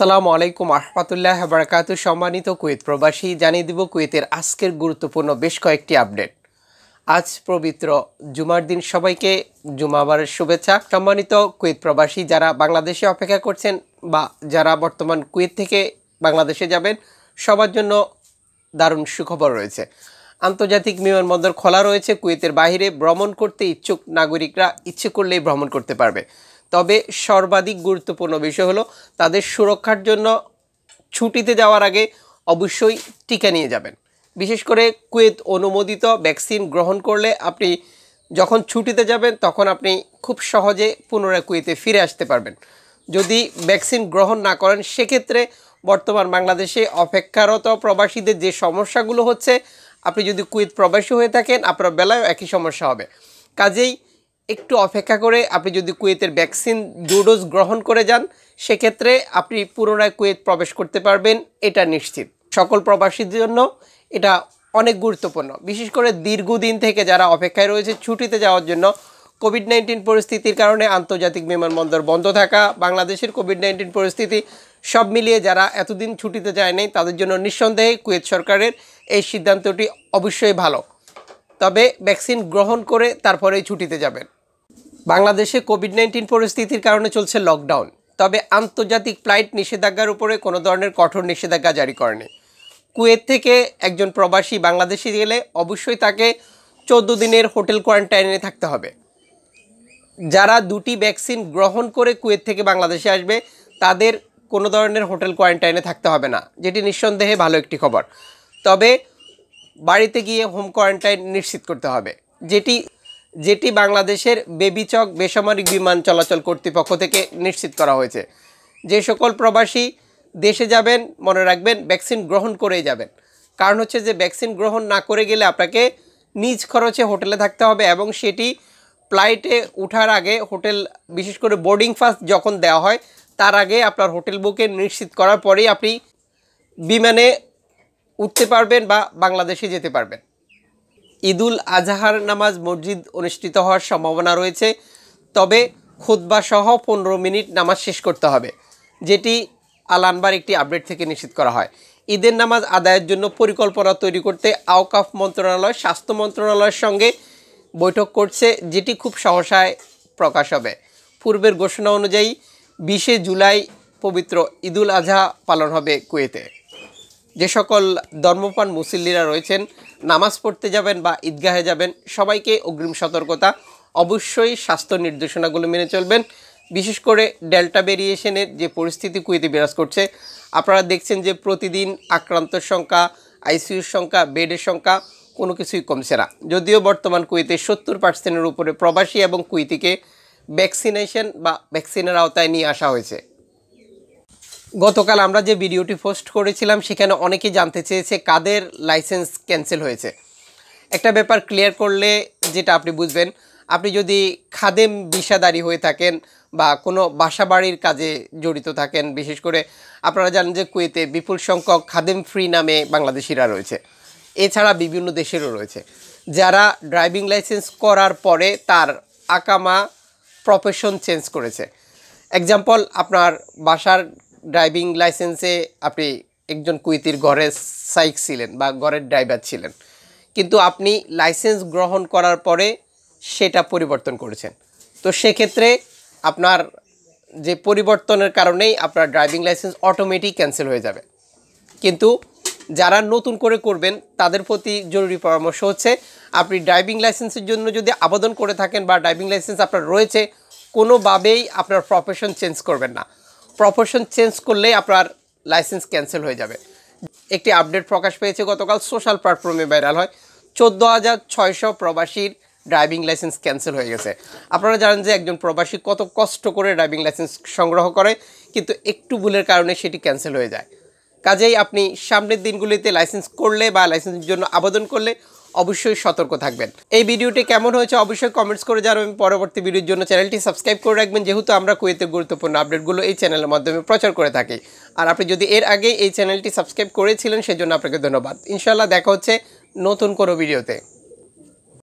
সালামু আলাইকুম আহমাতুল্লাহ বারকাত সম্মানিত কুয়েত প্রবাসী জানিয়ে দিব কুয়েতের আজকের গুরুত্বপূর্ণ বেশ কয়েকটি আপডেট আজ পবিত্র জুমার দিন সবাইকে জুমাবারের শুভেচ্ছা সম্মানিত কুয়েত প্রবাসী যারা বাংলাদেশে অপেক্ষা করছেন বা যারা বর্তমান কুয়েত থেকে বাংলাদেশে যাবেন সবার জন্য দারুণ সুখবর রয়েছে আন্তর্জাতিক বিমানবন্দর খোলা রয়েছে কুয়েতের বাহিরে ভ্রমণ করতে ইচ্ছুক নাগরিকরা ইচ্ছে করলেই ভ্রমণ করতে পারবে তবে সর্বাধিক গুরুত্বপূর্ণ বিষয় হলো তাদের সুরক্ষার জন্য ছুটিতে যাওয়ার আগে অবশ্যই টিকা নিয়ে যাবেন বিশেষ করে কুয়েত অনুমোদিত ভ্যাকসিন গ্রহণ করলে আপনি যখন ছুটিতে যাবেন তখন আপনি খুব সহজে পুনরায় কুয়েতে ফিরে আসতে পারবেন যদি ভ্যাকসিন গ্রহণ না করেন সেক্ষেত্রে বর্তমান বাংলাদেশে অপেক্ষারত প্রবাসীদের যে সমস্যাগুলো হচ্ছে আপনি যদি কুয়েত প্রবাসী হয়ে থাকেন আপনার বেলায়ও একই সমস্যা হবে কাজেই একটু অপেক্ষা করে আপনি যদি কুয়েতের ভ্যাকসিন দু ডোজ গ্রহণ করে যান সেক্ষেত্রে আপনি পুনরায় কুয়েত প্রবেশ করতে পারবেন এটা নিশ্চিত সকল প্রবাসীদের জন্য এটা অনেক গুরুত্বপূর্ণ বিশেষ করে দীর্ঘদিন থেকে যারা অপেক্ষায় রয়েছে ছুটিতে যাওয়ার জন্য কোভিড নাইন্টিন পরিস্থিতির কারণে আন্তর্জাতিক বিমানবন্দর বন্ধ থাকা বাংলাদেশের কোভিড নাইন্টিন পরিস্থিতি সব মিলিয়ে যারা এতদিন ছুটিতে যায়নি তাদের জন্য নিঃসন্দেহে কুয়েত সরকারের এই সিদ্ধান্তটি অবশ্যই ভালো তবে ভ্যাকসিন গ্রহণ করে তারপরেই ছুটিতে যাবেন বাংলাদেশে কোভিড নাইন্টিন পরিস্থিতির কারণে চলছে লকডাউন তবে আন্তর্জাতিক ফ্লাইট নিষেধাজ্ঞার উপরে কোনো ধরনের কঠোর নিষেধাজ্ঞা জারি করেনি কুয়েত থেকে একজন প্রবাসী বাংলাদেশে গেলে অবশ্যই তাকে চোদ্দ দিনের হোটেল কোয়ারেন্টাইনে থাকতে হবে যারা দুটি ভ্যাকসিন গ্রহণ করে কুয়েত থেকে বাংলাদেশে আসবে তাদের কোনো ধরনের হোটেল কোয়ারেন্টাইনে থাকতে হবে না যেটি নিঃসন্দেহে ভালো একটি খবর তবে বাড়িতে গিয়ে হোম কোয়ারেন্টাইন নিশ্চিত করতে হবে যেটি যেটি বাংলাদেশের বেবিচক বেসামরিক বিমান চলাচল কর্তৃপক্ষ থেকে নিশ্চিত করা হয়েছে যে সকল প্রবাসী দেশে যাবেন মনে রাখবেন ভ্যাকসিন গ্রহণ করেই যাবেন কারণ হচ্ছে যে ভ্যাকসিন গ্রহণ না করে গেলে আপনাকে নিজ খরচে হোটেলে থাকতে হবে এবং সেটি ফ্লাইটে ওঠার আগে হোটেল বিশেষ করে বোর্ডিং ফাস্ট যখন দেওয়া হয় তার আগে আপনার হোটেল বুকে নিশ্চিত করার পরেই আপনি বিমানে উঠতে পারবেন বা বাংলাদেশে যেতে পারবেন ঈদুল আজহার নামাজ মসজিদ অনুষ্ঠিত হওয়ার সম্ভাবনা রয়েছে তবে খুদ্বাসহ পনেরো মিনিট নামাজ শেষ করতে হবে যেটি আলানবার একটি আপডেট থেকে নিশ্চিত করা হয় ঈদের নামাজ আদায়ের জন্য পরিকল্পনা তৈরি করতে আওকাফ মন্ত্রণালয় স্বাস্থ্য মন্ত্রণালয়ের সঙ্গে বৈঠক করছে যেটি খুব সহসায় প্রকাশ হবে পূর্বের ঘোষণা অনুযায়ী বিশে জুলাই পবিত্র ঈদুল আজহা পালন হবে কুয়েতে যে সকল ধর্মপ্রাণ মুসল্লিরা রয়েছেন নামাজ পড়তে যাবেন বা ঈদগাহে যাবেন সবাইকে অগ্রিম সতর্কতা অবশ্যই স্বাস্থ্য নির্দেশনাগুলো মেনে চলবেন বিশেষ করে ডেল্টা ভেরিয়েশনের যে পরিস্থিতি কুয়েতে বিরাজ করছে আপনারা দেখছেন যে প্রতিদিন আক্রান্তর সংখ্যা আইসিইউর সংখ্যা বেডের সংখ্যা কোনো কিছুই কমছে না যদিও বর্তমান কুয়েতে সত্তর পার্সেন্টের উপরে প্রবাসী এবং কুয়েতিকে ভ্যাকসিনেশন বা ভ্যাকসিনের আওতায় নিয়ে আসা হয়েছে গতকাল আমরা যে ভিডিওটি পোস্ট করেছিলাম সেখানে অনেকে জানতে চেয়েছে কাদের লাইসেন্স ক্যান্সেল হয়েছে একটা ব্যাপার ক্লিয়ার করলে যেটা আপনি বুঝবেন আপনি যদি খাদেম বিষাদারী হয়ে থাকেন বা কোনো বাসাবাড়ির কাজে জড়িত থাকেন বিশেষ করে আপনারা জানেন যে কুয়েতে বিপুল সংখ্যক খাদেম ফ্রি নামে বাংলাদেশিরা রয়েছে এছাড়া বিভিন্ন দেশেরও রয়েছে যারা ড্রাইভিং লাইসেন্স করার পরে তার আকামা প্রফেশন চেঞ্জ করেছে এক্সাম্পল আপনার বাসার ড্রাইভিং লাইসেন্সে আপনি একজন কুইতির ঘরে সাইক ছিলেন বা ঘরের ড্রাইভার ছিলেন কিন্তু আপনি লাইসেন্স গ্রহণ করার পরে সেটা পরিবর্তন করেছেন তো সেক্ষেত্রে আপনার যে পরিবর্তনের কারণেই আপনার ড্রাইভিং লাইসেন্স অটোমেটিক ক্যান্সেল হয়ে যাবে কিন্তু যারা নতুন করে করবেন তাদের প্রতি জরুরি পরামর্শ হচ্ছে আপনি ড্রাইভিং লাইসেন্সের জন্য যদি আবেদন করে থাকেন বা ড্রাইভিং লাইসেন্স আপনার রয়েছে কোনোভাবেই আপনার প্রফেশন চেঞ্জ করবেন না প্রফেশন চেঞ্জ করলে আপনার লাইসেন্স ক্যান্সেল হয়ে যাবে একটি আপডেট প্রকাশ পেয়েছে গতকাল সোশ্যাল প্ল্যাটফর্মে ভাইরাল হয় চোদ্দো হাজার ছয়শো প্রবাসীর ড্রাইভিং লাইসেন্স ক্যান্সেল হয়ে গেছে আপনারা জানেন যে একজন প্রবাসী কত কষ্ট করে ড্রাইভিং লাইসেন্স সংগ্রহ করে কিন্তু একটু ভুলের কারণে সেটি ক্যান্সেল হয়ে যায় কাজেই আপনি সামনের দিনগুলিতে লাইসেন্স করলে বা লাইসেন্সের জন্য আবেদন করলে অবশ্যই সতর্ক থাকবেন এই ভিডিওটি কেমন হয়েছে অবশ্যই কমেন্টস করে জানাবেন পরবর্তী ভিডিওর জন্য চ্যানেলটি সাবস্ক্রাইব করে রাখবেন যেহেতু আমরা কুয়েতের গুরুত্বপূর্ণ আপডেটগুলো এই চ্যানেলের মাধ্যমে প্রচার করে থাকি আর আপনি যদি এর আগে এই চ্যানেলটি সাবস্ক্রাইব করেছিলেন সেজন্য আপনাকে ধন্যবাদ ইনশাল্লাহ দেখা হচ্ছে নতুন কোনো ভিডিওতে